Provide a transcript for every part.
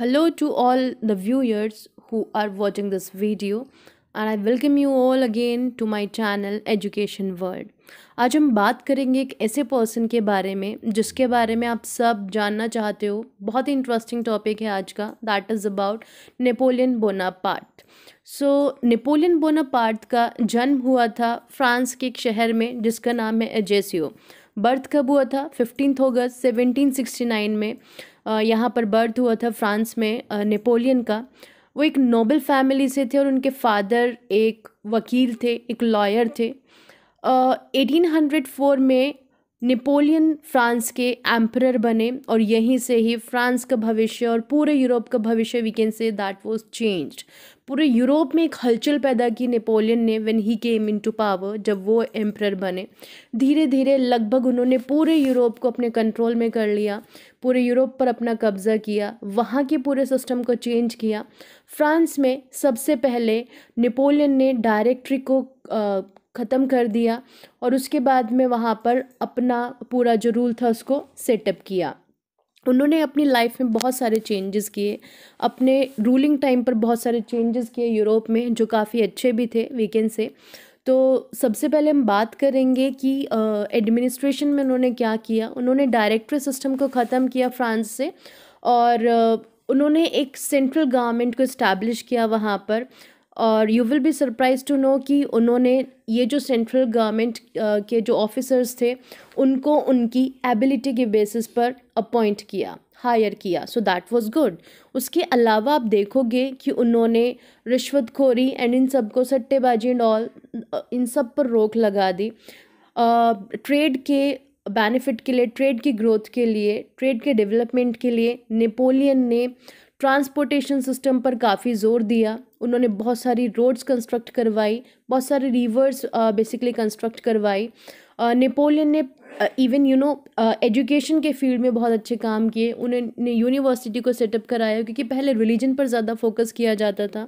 hello to all the viewers who are watching this video and I welcome you all again to my channel education world आज हम बात करेंगे एक ऐसे person के बारे में जिसके बारे में आप सब जानना चाहते हो बहुत ही इंटरेस्टिंग टॉपिक है आज का that is about Napoleon Bonaparte so Napoleon Bonaparte का जन्म हुआ था फ्रांस के एक शहर में जिसका नाम है एजेसियो बर्थ कब हुआ था फिफ्टीन अगस्त सेवनटीन में यहाँ पर बर्थ हुआ था फ्रांस में नेपोलियन का वो एक नोबल फैमिली से थे और उनके फादर एक वकील थे एक लॉयर थे एटीन हंड्रेड फोर में नेपोलियन फ्रांस के एम्परर बने और यहीं से ही फ्रांस का भविष्य और पूरे यूरोप का भविष्य we can say that was change पूरे यूरोप में एक हलचल पैदा की नेपोलियन ने when he came into power जब वो एम्परर बने धीरे धीरे लगभग उन्होंने पूरे यूरोप को अपने कंट्रोल में कर लिया पूरे यूरोप पर अपना कब्ज़ा किया वहाँ के पूरे सिस्टम को चेंज किया फ्रांस में सबसे पहले नेपोलियन ने डायरेक्ट्री को ख़त्म कर दिया और उसके बाद में वहाँ पर अपना पूरा जो रूल था उसको सेटअप किया उन्होंने अपनी लाइफ में बहुत सारे चेंजेस किए अपने रूलिंग टाइम पर बहुत सारे चेंजेस किए यूरोप में जो काफ़ी अच्छे भी थे वीकेंड से तो सबसे पहले हम बात करेंगे कि एडमिनिस्ट्रेशन में उन्होंने क्या किया उन्होंने डायरेक्टरी सिस्टम को ख़त्म किया फ्रांस से और उन्होंने एक सेंट्रल गवर्नमेंट को इस्टेब्लिश किया वहाँ पर और you will be surprise to know कि उन्होंने ये जो सेंट्रल गवर्नमेंट के जो ऑफिसर्स थे उनको उनकी एबिलिटी के बेसिस पर अपॉइंट किया हायर किया सो दैट वाज गुड उसके अलावा आप देखोगे कि उन्होंने रिश्वतखोरी एंड इन सब को सट्टेबाजी एंड ऑल इन सब पर रोक लगा दी ट्रेड uh, के बेनिफिट के लिए ट्रेड की ग्रोथ के लिए ट्रेड के डेवलपमेंट के लिए नेपोलियन ने ट्रांसपोर्टेशन सिस्टम पर काफ़ी जोर दिया उन्होंने बहुत सारी रोड्स कंस्ट्रक्ट करवाई बहुत सारे रिवर्स बेसिकली कंस्ट्रक्ट करवाई नेपोलियन uh, ने इवन यू नो एजुकेशन के फील्ड में बहुत अच्छे काम किए उन्होंने यूनिवर्सिटी को सेटअप कराया क्योंकि पहले रिलीजन पर ज़्यादा फोकस किया जाता था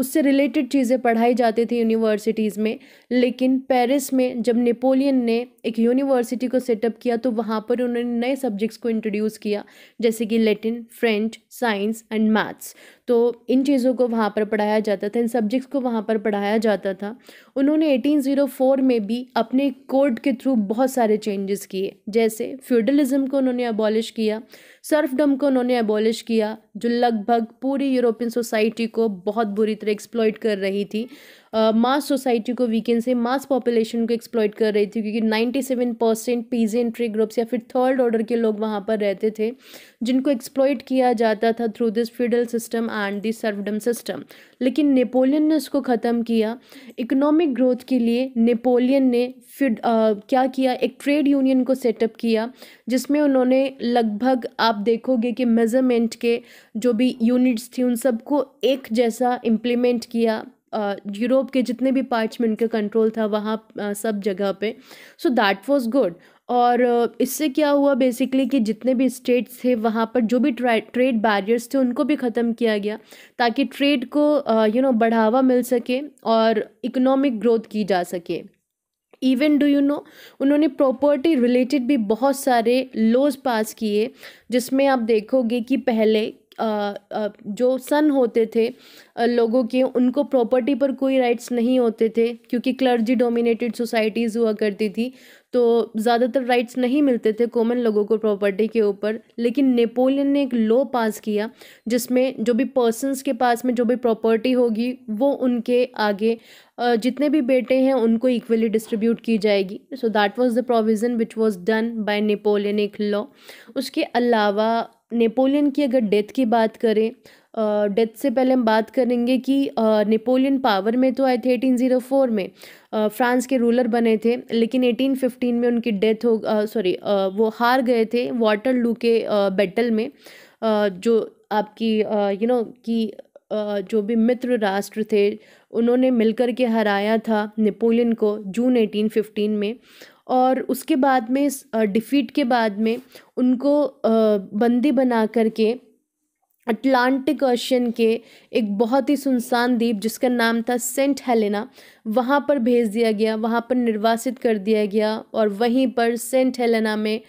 उससे रिलेटेड चीज़ें पढ़ाई जाती थी यूनिवर्सिटीज़ में लेकिन पेरिस में जब नेपोलियन ने एक यूनिवर्सिटी को सेटअप किया तो वहाँ पर उन्होंने नए सब्जेक्ट्स को इंट्रोड्यूस किया जैसे कि Latin French science and maths तो इन चीज़ों को वहाँ पर पढ़ाया जाता था इन सब्जेक्ट्स को वहाँ पर पढ़ाया जाता था उन्होंने 1804 में भी अपने कोड के थ्रू बहुत सारे चेंजेस किए जैसे फ्यूडलिज़्म को उन्होंने अबॉलिश किया सर्फडम को उन्होंने अबॉलिश किया जो लगभग पूरी यूरोपियन सोसाइटी को बहुत बुरी तरह एक्सप्लॉयट कर रही थी मास uh, सोसाइटी को वीकेंड से मास पॉपुलेशन को एक्सप्लॉयट कर रही थी क्योंकि सेवन परसेंट पीजेंट्री ग्रुप्स या फिर थर्ड ऑर्डर के लोग वहाँ पर रहते थे जिनको एक्सप्लॉयट किया जाता था through this feudal system and the serfdom system लेकिन नेपोलियन ने उसको ख़त्म किया इकोनॉमिक ग्रोथ के लिए नेपोलियन ने फिर आ, क्या किया एक ट्रेड यूनियन को सेटअप किया जिसमें उन्होंने लगभग आप देखोगे कि मेज़रमेंट के जो भी यूनिट्स थी उन सबको एक जैसा इम्प्लीमेंट किया यूरोप के जितने भी पार्ट्स में उनका कंट्रोल था वहाँ सब जगह पे सो दैट वाज गुड और इससे क्या हुआ बेसिकली कि जितने भी स्टेट्स थे वहाँ पर जो भी ट्रेड बैरियर्स थे उनको भी ख़त्म किया गया ताकि ट्रेड को यू नो बढ़ावा मिल सके और इकोनॉमिक ग्रोथ की जा सके इवन डू यू नो उन्होंने प्रॉपर्टी रिलेटेड भी बहुत सारे लॉज पास किए जिसमें आप देखोगे कि पहले जो सन होते थे लोगों के उनको प्रॉपर्टी पर कोई राइट्स नहीं होते थे क्योंकि क्लर्जी डोमिनेटेड सोसाइटीज़ हुआ करती थी तो ज़्यादातर राइट्स नहीं मिलते थे कॉमन लोगों को प्रॉपर्टी के ऊपर लेकिन नेपोलियन ने एक लॉ पास किया जिसमें जो भी पर्सनस के पास में जो भी प्रॉपर्टी होगी वो उनके आगे जितने भी बेटे हैं उनको इक्वली डिस्ट्रीब्यूट की जाएगी so that was the provision which was done by Napoleon एक लॉ उसके अलावा नेपोलियन की अगर डेथ की बात करें डेथ से पहले हम बात करेंगे कि नेपोलियन पावर में तो आए थे एटीन ज़ीरो फोर में फ्रांस के रूलर बने थे लेकिन एटीन फिफ्टीन में उनकी डेथ हो सॉरी वो हार गए थे लू के बैटल में जो आपकी यू नो कि जो भी मित्र राष्ट्र थे उन्होंने मिलकर के हराया था नेपोलियन को जून 1815 में और उसके बाद में डिफ़ीट के बाद में उनको बंदी बना कर के अटलांटिक ओशन के एक बहुत ही सुनसान द्वीप जिसका नाम था सेंट हेलेना वहाँ पर भेज दिया गया वहाँ पर निर्वासित कर दिया गया और वहीं पर सेंट हेलेना में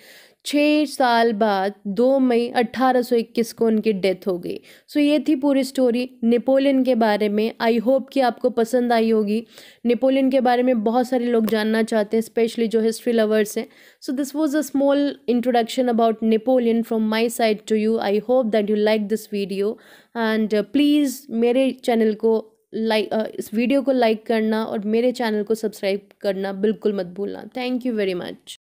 छः साल बाद दो मई 1821 को उनकी डेथ हो गई सो so, ये थी पूरी स्टोरी नेपोलियन के बारे में आई होप कि आपको पसंद आई होगी नेपोलियन के बारे में बहुत सारे लोग जानना चाहते हैं स्पेशली जो हिस्ट्री लवर्स हैं so this was a small introduction about Napoleon from my side to you I hope that you like this video and please मेरे चैनल को लाइक like, uh, इस वीडियो को लाइक करना और मेरे channel को subscribe करना बिल्कुल मत भूलना थैंक यू वेरी मच